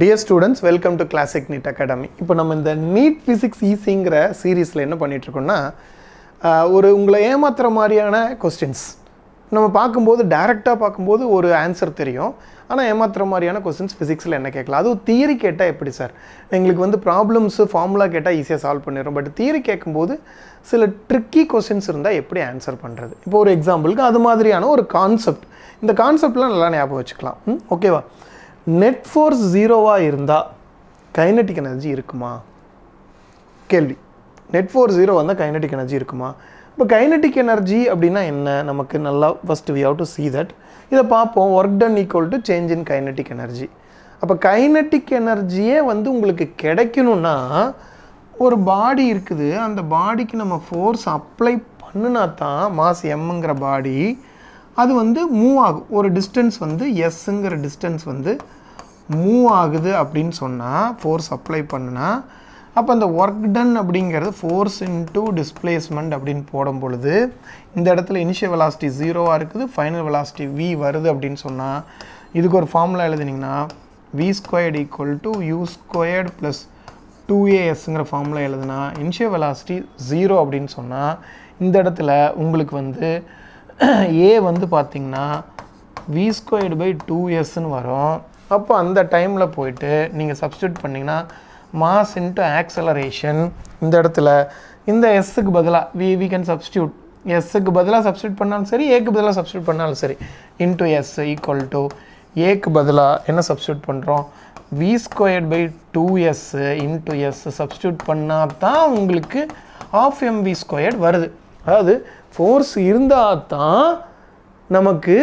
dear students welcome to classic NEET academy இப்போ நம்ம இந்த நீட் ஃபிசிக்ஸ் ஈஸிங்கிற சீரீஸில் என்ன பண்ணிகிட்ருக்கோம்னா ஒரு உங்களை ஏமாத்துகிற மாதிரியான கொஸ்டின்ஸ் நம்ம பார்க்கும்போது டேரெக்டாக பார்க்கும்போது ஒரு ஆன்சர் தெரியும் ஆனால் ஏமாத்துகிற மாதிரியான கொஸ்டின்ஸ் ஃபிசிக்ஸில் என்ன கேட்கலாம் அதுவும் தியரி கேட்டால் எப்படி சார் எங்களுக்கு வந்து ப்ராப்ளம்ஸு ஃபார்முலா கேட்டால் ஈஸியாக சால்வ் பண்ணிடும் பட் தியரி கேட்கும்போது சில ட்ரிக்கி கொஸ்டின்ஸ் இருந்தால் எப்படி ஆன்சர் பண்ணுறது இப்போ ஒரு எக்ஸாம்பிளுக்கு அது மாதிரியான ஒரு கான்செப்ட் இந்த கான்செப்ட்லாம் நல்லா ஞாபகம் வச்சுக்கலாம் ஓகேவா நெட் ஃபோர்ஸ் ஜீரோவாக இருந்தால் கைனட்டிக் எனர்ஜி இருக்குமா கேள்வி நெட் ஃபோர் ஜீரோ வந்தால் கைனட்டிக் எனர்ஜி இருக்குமா இப்போ கைனட்டிக் எனர்ஜி அப்படின்னா என்ன நமக்கு நல்லா first we have to see that இதை பார்ப்போம் work done equal to change in kinetic energy அப்போ கைனட்டிக் எனர்ஜியே வந்து உங்களுக்கு கிடைக்கணுன்னா ஒரு பாடி இருக்குது அந்த பாடிக்கு நம்ம ஃபோர்ஸ் அப்ளை பண்ணுனா தான் மாஸ் எம்ங்கிற பாடி அது வந்து மூவ் ஆகும் ஒரு டிஸ்டன்ஸ் வந்து எஸ்ஸுங்கிற டிஸ்டன்ஸ் வந்து மூவ் ஆகுது அப்படின்னு சொன்னால் ஃபோர்ஸ் அப்ளை பண்ணுனா அப்போ அந்த ஒர்க் டன் அப்படிங்கிறது ஃபோர்ஸ் இன்ட்டு டிஸ்பிளேஸ்மெண்ட் அப்படின்னு போடும் பொழுது இந்த இடத்துல இனிஷியல் வெலாசிட்டி ஜீரோவாக இருக்குது ஃபைனல் வெலாசிட்டி வி வருது அப்படின்னு சொன்னால் இதுக்கு ஒரு ஃபார்முலா எழுதுனீங்கன்னா v squared equal to u squared plus two ஏஎஸ்ங்கிற ஃபார்முலா எழுதுனா இனிஷியல் வெலாசிட்டி ஜீரோ அப்படின்னு சொன்னால் இந்த இடத்துல உங்களுக்கு வந்து ஏ வந்து பார்த்திங்கன்னா வி ஸ்கொயர்டு பை டூ எஸ்ன்னு வரும் அப்போ அந்த டைமில் போயிட்டு நீங்கள் சப்ஸ்டியூட் பண்ணிங்கன்னா மாஸ் இன்ட்டு ஆக்சலரேஷன் இந்த இடத்துல இந்த எஸ்ஸுக்கு பதிலாக வி வி கேன் சப்ஸ்டியூட் எஸ்ஸுக்கு பதிலாக சப்ஸ்டியூட் பண்ணாலும் சரி ஏக்கு பதிலாக சப்ஸ்டியூட் பண்ணாலும் சரி இன்ட்டு எஸ் ஈக்குவல் டு ஏக்கு பதிலாக என்ன சப்ஸ்டியூட் பண்ணுறோம் v squared by two s into s substitute பண்ணால் தான் உங்களுக்கு ஆஃப் வி ஸ்கொயர்ட் வருது அதாவது ஃபோர்ஸ் இருந்தால் தான் நமக்கு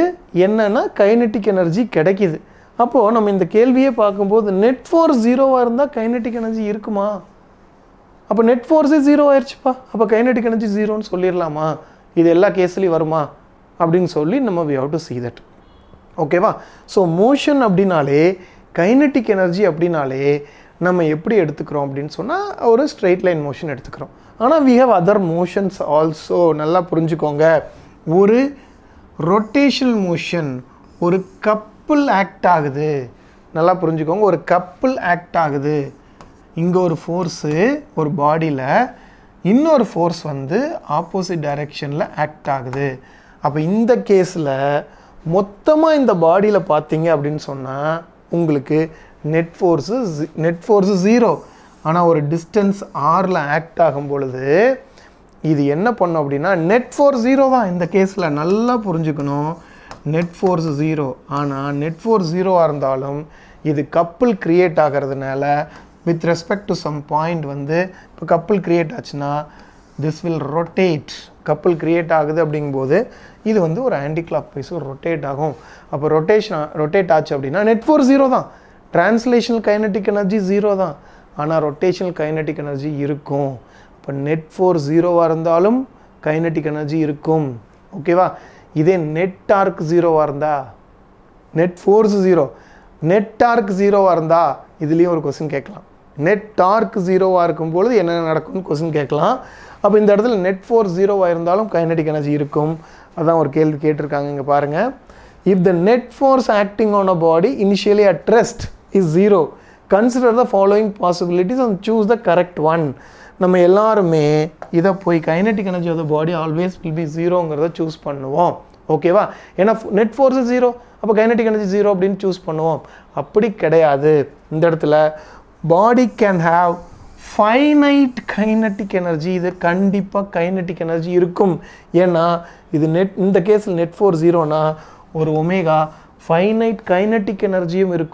என்னென்னா கைனட்டிக் எனர்ஜி கிடைக்கிது அப்போது நம்ம இந்த கேள்வியே பார்க்கும்போது நெட் ஃபோர்ஸ் ஜீரோவாக இருந்தால் கைனட்டிக் எனர்ஜி இருக்குமா அப்போ நெட் ஃபோர்ஸே ஜீரோ ஆயிடுச்சுப்பா அப்போ கைனட்டிக் எனர்ஜி ஜீரோன்னு சொல்லிடலாமா இது எல்லா கேஸ்லேயும் வருமா அப்படின்னு சொல்லி நம்ம we have to see that ஓகேவா ஸோ மோஷன் அப்படின்னாலே கைனட்டிக் எனர்ஜி அப்படின்னாலே நம்ம எப்படி எடுத்துக்கிறோம் அப்படின்னு சொன்னால் ஒரு ஸ்ட்ரெயிட் லைன் மோஷன் எடுத்துக்கிறோம் ஆனால் we have other motions also நல்லா புரிஞ்சுக்கோங்க ஒரு ரொட்டேஷனல் மோஷன் ஒரு கப் கப்புள் ஆக்ட் ஆகுது நல்லா புரிஞ்சுக்கோங்க ஒரு கப்புள் ஆக்ட் ஆகுது இங்கே ஒரு ஃபோர்ஸு ஒரு பாடியில் இன்னொரு ஃபோர்ஸ் வந்து ஆப்போசிட் டைரெக்ஷனில் ஆக்ட் ஆகுது அப்போ இந்த கேஸில் மொத்தமாக இந்த பாடியில் பார்த்தீங்க அப்படின்னு சொன்னால் உங்களுக்கு net force net force zero ஆனால் ஒரு டிஸ்டன்ஸ் ஆரில் ஆக்ட் ஆகும் பொழுது இது என்ன பண்ணோம் அப்படின்னா நெட் ஃபோர் ஜீரோ தான் இந்த கேஸில் நல்லா புரிஞ்சுக்கணும் நெட் ஃபோர்ஸ் ஜீரோ ஆனால் நெட் ஃபோர்ஸ் ஜீரோவாக இருந்தாலும் இது கப்புள் க்ரியேட் ஆகிறதுனால with respect to some point வந்து இப்போ கப்புள் க்ரியேட் ஆச்சுன்னா this will rotate couple create ஆகுது அப்படிங்கும்போது இது வந்து ஒரு ஆன்டி கிளாக் வைஸும் ரொட்டேட் ஆகும் அப்போ ரொட்டேஷன் ரொட்டேட் ஆச்சு அப்படின்னா நெட் ஃபோர் ஜீரோ தான் டிரான்ஸ்லேஷனல் கைனட்டிக் எனர்ஜி ஜீரோ தான் ஆனால் ரொட்டேஷனல் கைனட்டிக் எனர்ஜி இருக்கும் இப்போ நெட் ஃபோர் ஜீரோவாக இருந்தாலும் கைனட்டிக் எனர்ஜி இருக்கும் ஓகேவா இதே நெட் டார்க் ஜீரோவாக இருந்தால் net force zero net torque ஜீரோவாக இருந்தால் இதுலேயும் ஒரு கொஸ்டின் கேட்கலாம் நெட் டார்க் ஜீரோவாக இருக்கும் பொழுது நடக்கும்னு கொஸ்டின் கேட்கலாம் அப்போ இந்த இடத்துல நெட் ஃபோர்ஸ் ஜீரோவாக இருந்தாலும் கைனடிக் எனர்ஜி இருக்கும் அதான் ஒரு கேள்வி கேட்டிருக்காங்க இங்கே பாருங்கள் if the net force acting on a body initially addressed is zero consider the following possibilities and choose the correct one நம்ம எல்லாருமே இதை போய் kinetic energy of the body always will be ஜீரோங்கிறத சூஸ் பண்ணுவோம் ஓகேவா ஏன்னா நெட் ஃபோர்ஸு ஜீரோ அப்போ kinetic energy zero அப்படின்னு சூஸ் பண்ணுவோம் அப்படி கிடையாது இந்த இடத்துல body can have finite kinetic energy இது கண்டிப்பாக கைனட்டிக் எனர்ஜி இருக்கும் ஏன்னா இது நெட் இந்த கேஸில் நெட் ஃபோர் ஜீரோனா ஒரு ஒமேகா ஃபைனைட் கைனட்டிக் எனர்ஜியும் இருக்கும்